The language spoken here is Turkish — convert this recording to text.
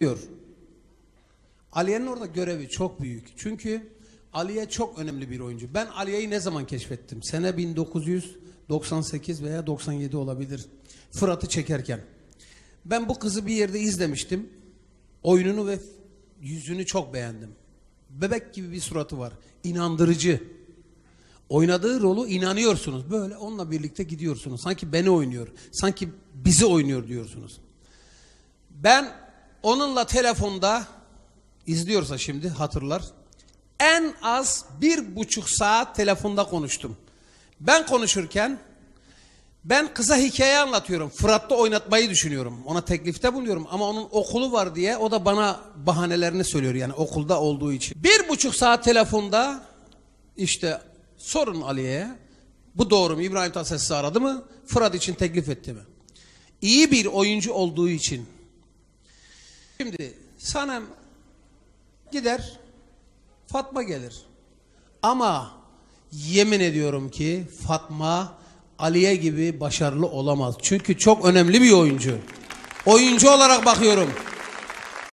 diyor. Aliye'nin orada görevi çok büyük. Çünkü Aliye çok önemli bir oyuncu. Ben Aliye'yi ne zaman keşfettim? Sene 1998 veya 97 olabilir. Fırat'ı çekerken. Ben bu kızı bir yerde izlemiştim. Oyununu ve yüzünü çok beğendim. Bebek gibi bir suratı var. İnandırıcı. Oynadığı rolü inanıyorsunuz. Böyle onunla birlikte gidiyorsunuz. Sanki beni oynuyor. Sanki bizi oynuyor diyorsunuz. Ben onunla telefonda izliyorsa şimdi hatırlar. En az bir buçuk saat telefonda konuştum. Ben konuşurken ben kıza hikaye anlatıyorum. Fırat'ta oynatmayı düşünüyorum. Ona teklifte bulunuyorum ama onun okulu var diye o da bana bahanelerini söylüyor yani okulda olduğu için. Bir buçuk saat telefonda işte sorun Ali'ye bu doğru mu? İbrahim Tatlıses'i aradı mı? Fırat için teklif etti mi? İyi bir oyuncu olduğu için Şimdi Sanem gider Fatma gelir. Ama yemin ediyorum ki Fatma Aliye gibi başarılı olamaz. Çünkü çok önemli bir oyuncu. Oyuncu olarak bakıyorum.